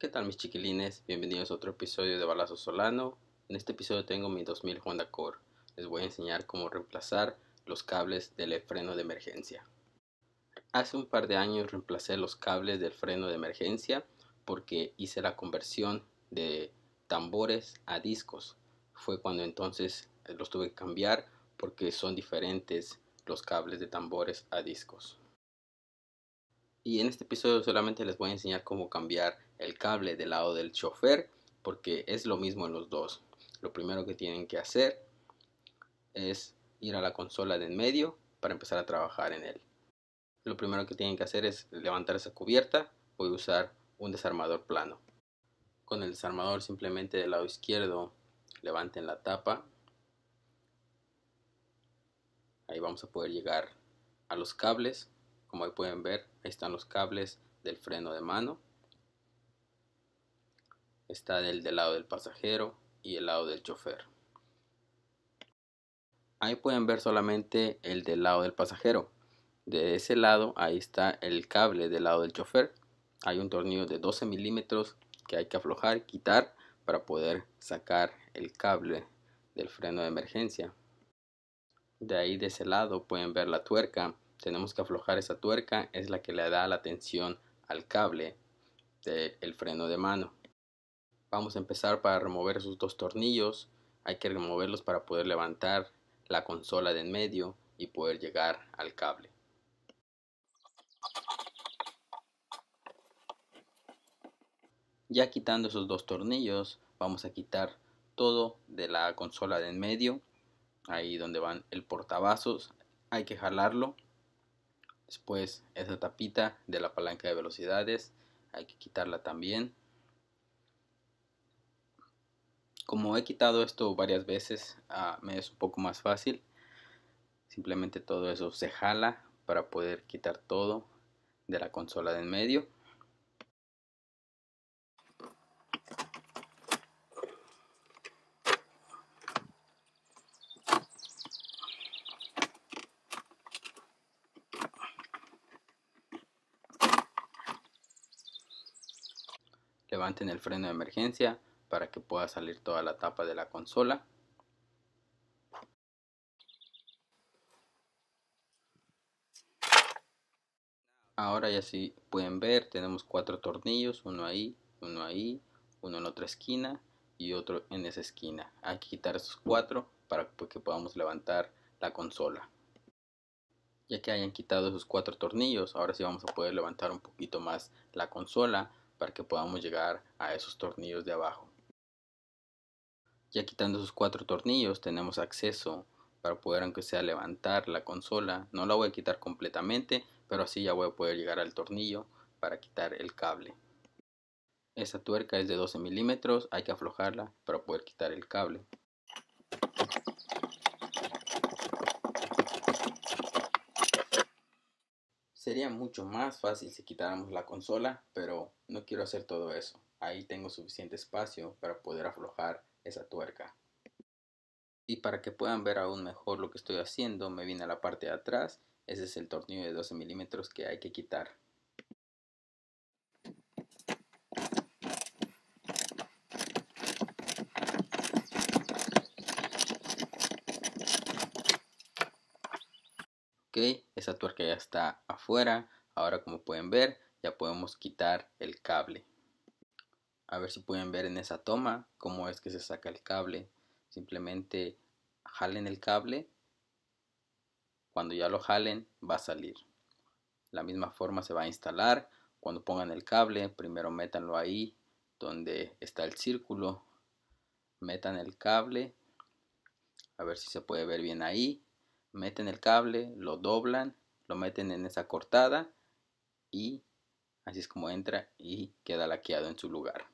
¿Qué tal mis chiquilines? Bienvenidos a otro episodio de Balazo Solano. En este episodio tengo mi 2000 Honda Core. Les voy a enseñar cómo reemplazar los cables del freno de emergencia. Hace un par de años reemplacé los cables del freno de emergencia porque hice la conversión de tambores a discos. Fue cuando entonces eh, los tuve que cambiar porque son diferentes los cables de tambores a discos y en este episodio solamente les voy a enseñar cómo cambiar el cable del lado del chofer porque es lo mismo en los dos. Lo primero que tienen que hacer es ir a la consola de en medio para empezar a trabajar en él. Lo primero que tienen que hacer es levantar esa cubierta. Voy a usar un desarmador plano. Con el desarmador simplemente del lado izquierdo levanten la tapa. Ahí vamos a poder llegar a los cables como ahí pueden ver, ahí están los cables del freno de mano. Está el del lado del pasajero y el lado del chofer. Ahí pueden ver solamente el del lado del pasajero. De ese lado, ahí está el cable del lado del chofer. Hay un tornillo de 12 milímetros que hay que aflojar, quitar para poder sacar el cable del freno de emergencia. De ahí de ese lado pueden ver la tuerca tenemos que aflojar esa tuerca, es la que le da la tensión al cable del freno de mano. Vamos a empezar para remover esos dos tornillos, hay que removerlos para poder levantar la consola de en medio y poder llegar al cable. Ya quitando esos dos tornillos, vamos a quitar todo de la consola de en medio, ahí donde van el portavasos, hay que jalarlo Después esa tapita de la palanca de velocidades hay que quitarla también. Como he quitado esto varias veces ah, me es un poco más fácil. Simplemente todo eso se jala para poder quitar todo de la consola de en medio. en el freno de emergencia para que pueda salir toda la tapa de la consola. Ahora ya sí pueden ver, tenemos cuatro tornillos, uno ahí, uno ahí, uno en otra esquina y otro en esa esquina. Hay que quitar esos cuatro para que podamos levantar la consola. Ya que hayan quitado esos cuatro tornillos, ahora sí vamos a poder levantar un poquito más la consola para que podamos llegar a esos tornillos de abajo. Ya quitando esos cuatro tornillos tenemos acceso para poder aunque sea levantar la consola. No la voy a quitar completamente, pero así ya voy a poder llegar al tornillo para quitar el cable. Esta tuerca es de 12 milímetros, hay que aflojarla para poder quitar el cable. Sería mucho más fácil si quitáramos la consola, pero no quiero hacer todo eso. Ahí tengo suficiente espacio para poder aflojar esa tuerca. Y para que puedan ver aún mejor lo que estoy haciendo, me vine a la parte de atrás. Ese es el tornillo de 12 milímetros que hay que quitar. Ok, esa tuerca ya está afuera. Ahora como pueden ver ya podemos quitar el cable. A ver si pueden ver en esa toma cómo es que se saca el cable. Simplemente jalen el cable. Cuando ya lo jalen va a salir. La misma forma se va a instalar. Cuando pongan el cable primero métanlo ahí donde está el círculo. Metan el cable. A ver si se puede ver bien ahí. Meten el cable, lo doblan lo meten en esa cortada y así es como entra y queda laqueado en su lugar.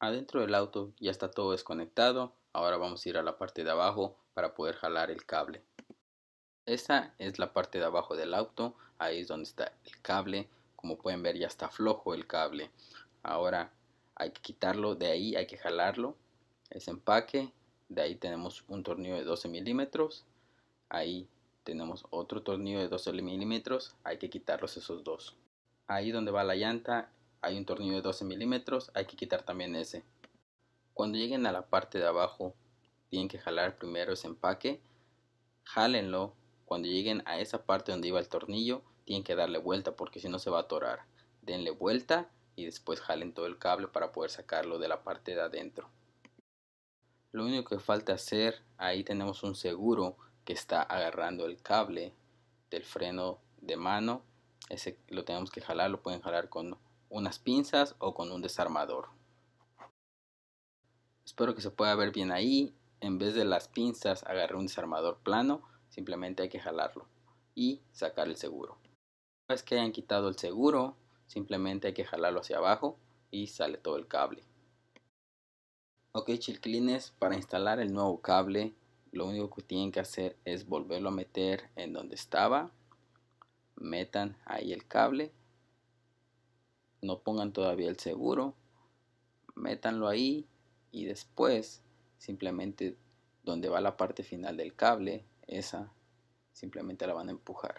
Adentro del auto ya está todo desconectado, ahora vamos a ir a la parte de abajo para poder jalar el cable. Esa es la parte de abajo del auto, ahí es donde está el cable, como pueden ver ya está flojo el cable. Ahora hay que quitarlo de ahí, hay que jalarlo, ese empaque, de ahí tenemos un tornillo de 12 milímetros, ahí tenemos otro tornillo de 12 milímetros, hay que quitarlos esos dos. Ahí donde va la llanta hay un tornillo de 12 milímetros, hay que quitar también ese. Cuando lleguen a la parte de abajo, tienen que jalar primero ese empaque, jálenlo. Cuando lleguen a esa parte donde iba el tornillo, tienen que darle vuelta porque si no se va a atorar. Denle vuelta y después jalen todo el cable para poder sacarlo de la parte de adentro. Lo único que falta hacer, ahí tenemos un seguro que está agarrando el cable del freno de mano. Ese lo tenemos que jalar, lo pueden jalar con unas pinzas o con un desarmador. Espero que se pueda ver bien ahí. En vez de las pinzas agarré un desarmador plano, simplemente hay que jalarlo y sacar el seguro. Una vez que hayan quitado el seguro, simplemente hay que jalarlo hacia abajo y sale todo el cable. Ok chilclines, para instalar el nuevo cable lo único que tienen que hacer es volverlo a meter en donde estaba metan ahí el cable no pongan todavía el seguro métanlo ahí y después simplemente donde va la parte final del cable esa simplemente la van a empujar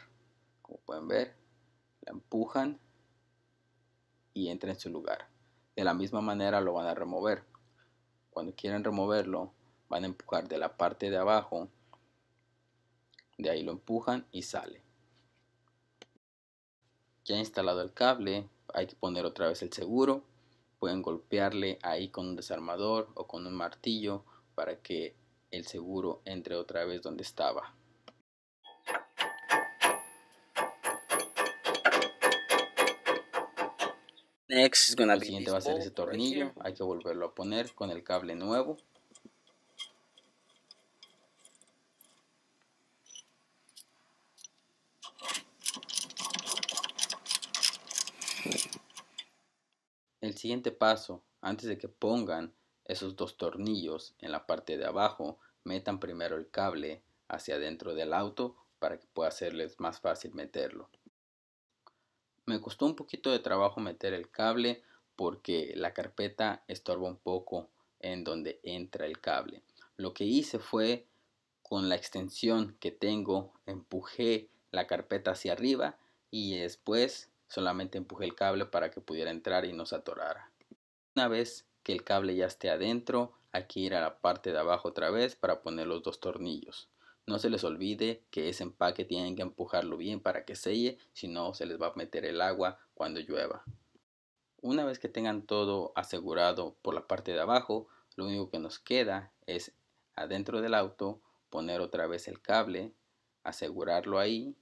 como pueden ver la empujan y entra en su lugar de la misma manera lo van a remover cuando quieran removerlo van a empujar de la parte de abajo, de ahí lo empujan y sale. Ya instalado el cable, hay que poner otra vez el seguro, pueden golpearle ahí con un desarmador o con un martillo para que el seguro entre otra vez donde estaba. Next, el siguiente va a ser ese tornillo, hay que volverlo a poner con el cable nuevo El siguiente paso, antes de que pongan esos dos tornillos en la parte de abajo, metan primero el cable hacia adentro del auto para que pueda hacerles más fácil meterlo. Me costó un poquito de trabajo meter el cable porque la carpeta estorba un poco en donde entra el cable. Lo que hice fue con la extensión que tengo empujé la carpeta hacia arriba y después Solamente empuje el cable para que pudiera entrar y no se atorara. Una vez que el cable ya esté adentro, aquí que ir a la parte de abajo otra vez para poner los dos tornillos. No se les olvide que ese empaque tienen que empujarlo bien para que selle, si no se les va a meter el agua cuando llueva. Una vez que tengan todo asegurado por la parte de abajo, lo único que nos queda es adentro del auto poner otra vez el cable, asegurarlo ahí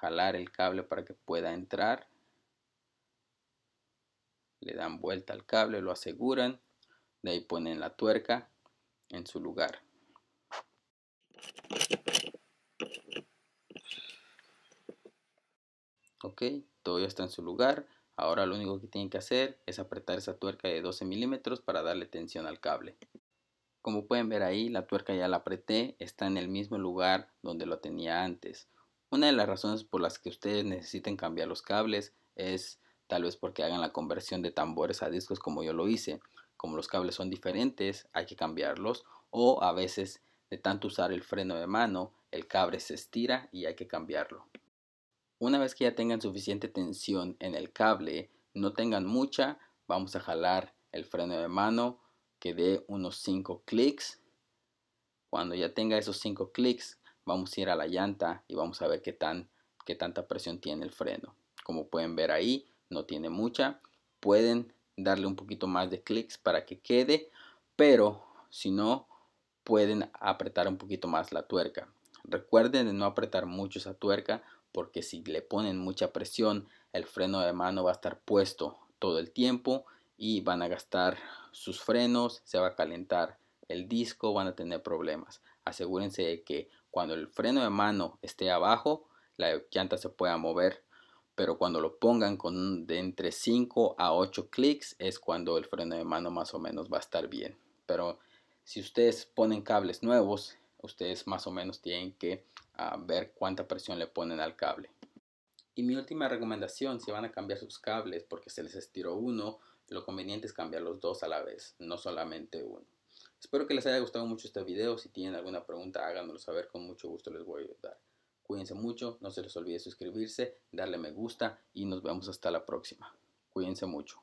jalar el cable para que pueda entrar. Le dan vuelta al cable, lo aseguran. De ahí ponen la tuerca en su lugar. Ok, todo ya está en su lugar. Ahora lo único que tienen que hacer es apretar esa tuerca de 12 milímetros para darle tensión al cable. Como pueden ver ahí, la tuerca ya la apreté, está en el mismo lugar donde lo tenía antes. Una de las razones por las que ustedes necesiten cambiar los cables es tal vez porque hagan la conversión de tambores a discos como yo lo hice. Como los cables son diferentes, hay que cambiarlos o a veces de tanto usar el freno de mano, el cable se estira y hay que cambiarlo. Una vez que ya tengan suficiente tensión en el cable, no tengan mucha, vamos a jalar el freno de mano que dé unos 5 clics. Cuando ya tenga esos 5 clics, vamos a ir a la llanta y vamos a ver qué, tan, qué tanta presión tiene el freno. Como pueden ver ahí, no tiene mucha. Pueden darle un poquito más de clics para que quede, pero si no, pueden apretar un poquito más la tuerca. Recuerden de no apretar mucho esa tuerca porque si le ponen mucha presión, el freno de mano va a estar puesto todo el tiempo y van a gastar sus frenos, se va a calentar el disco, van a tener problemas. Asegúrense de que cuando el freno de mano esté abajo, la llanta se pueda mover, pero cuando lo pongan con de entre 5 a 8 clics es cuando el freno de mano más o menos va a estar bien. Pero si ustedes ponen cables nuevos, ustedes más o menos tienen que ah, ver cuánta presión le ponen al cable. Y mi última recomendación, si van a cambiar sus cables porque se les estiró uno, lo conveniente es cambiar los dos a la vez, no solamente uno. Espero que les haya gustado mucho este video. Si tienen alguna pregunta, háganmelo saber. Con mucho gusto les voy a ayudar. Cuídense mucho, no se les olvide suscribirse, darle me gusta y nos vemos hasta la próxima. Cuídense mucho.